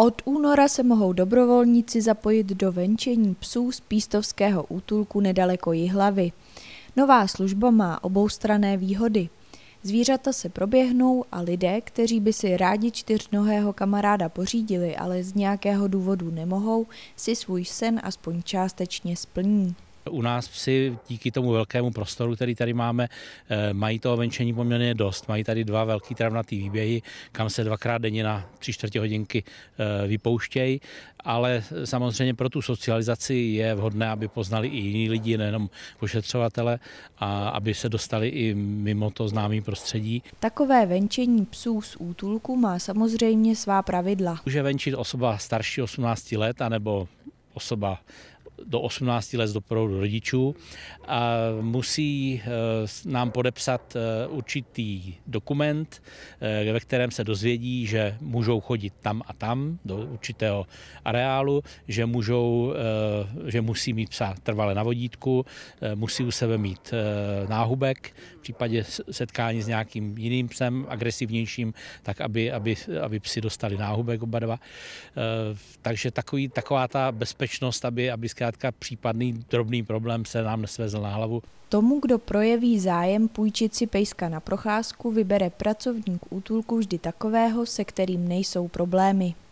Od února se mohou dobrovolníci zapojit do venčení psů z pístovského útulku nedaleko Jihlavy. Nová služba má oboustrané výhody. Zvířata se proběhnou a lidé, kteří by si rádi čtyřnohého kamaráda pořídili, ale z nějakého důvodu nemohou, si svůj sen aspoň částečně splní. U nás psi díky tomu velkému prostoru, který tady máme, eh, mají toho venčení poměrně dost. Mají tady dva velký travnatý výběhy, kam se dvakrát denně na tři čtvrtě hodinky eh, vypouštějí, ale samozřejmě pro tu socializaci je vhodné, aby poznali i jiní lidi, nejenom pošetřovatele, a aby se dostali i mimo to známý prostředí. Takové venčení psů z útulku má samozřejmě svá pravidla. Může venčit osoba starší 18 let, anebo osoba do 18 let do proudu rodičů a musí eh, nám podepsat eh, určitý dokument, eh, ve kterém se dozvědí, že můžou chodit tam a tam do určitého areálu, že, můžou, že musí mít psa trvale na vodítku, musí u sebe mít náhubek, v případě setkání s nějakým jiným psem, agresivnějším, tak aby, aby, aby psi dostali náhubek oba dva. Takže takový, taková ta bezpečnost, aby, aby zkrátka zkrátka případný drobný problém se nám nesvezl na hlavu. Tomu, kdo projeví zájem půjčit si pejska na procházku, vybere pracovník útulku vždy takového, se kterým nejsou problémy.